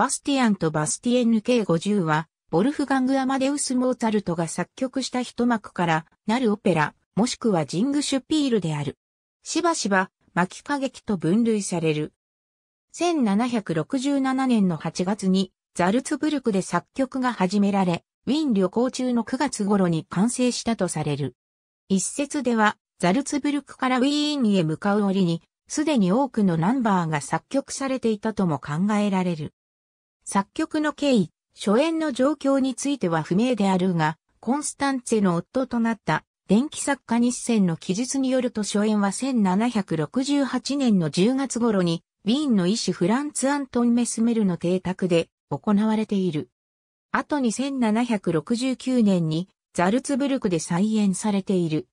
バスティアンとバスティエンヌ k 50は、ボルフガング・アマデウス・モーツァルトが作曲した一幕からなるオペラ、もしくはジング・シュピールである。しばしば、巻き歌劇と分類される。1767年の8月に、ザルツブルクで作曲が始められ、ウィーン旅行中の9月頃に完成したとされる。一説では、ザルツブルクからウィーンへ向かう折に、すでに多くのナンバーが作曲されていたとも考えられる。作曲の経緯、初演の状況については不明であるが、コンスタンツェの夫となった電気作家日戦の記述によると初演は1768年の10月頃に、ウィーンの医師フランツ・アントン・メスメルの邸宅で行われている。後に1769年にザルツブルクで再演されている。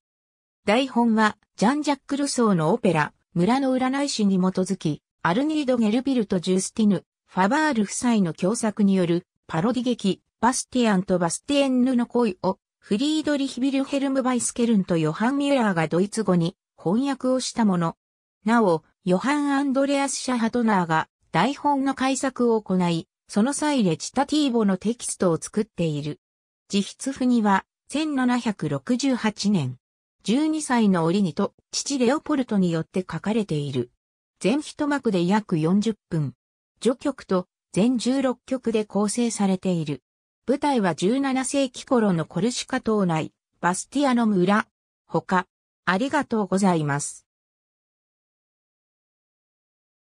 台本はジャン・ジャック・ルソーのオペラ、村の占い師に基づき、アルニード・ゲルビルとジュースティヌ、ファバール夫妻の共作によるパロディ劇、バスティアンとバスティエンヌの恋を、フリードリヒ・ビルヘルム・バイスケルンとヨハン・ミュラーがドイツ語に翻訳をしたもの。なお、ヨハン・アンドレアス・シャハトナーが台本の改作を行い、その際レチタティーボのテキストを作っている。自筆譜には、1768年、12歳の折にと父レオポルトによって書かれている。全一幕で約40分。序曲と全16曲で構成されている。舞台は17世紀頃のコルシカ島内、バスティアノム村。他、ありがとうございます。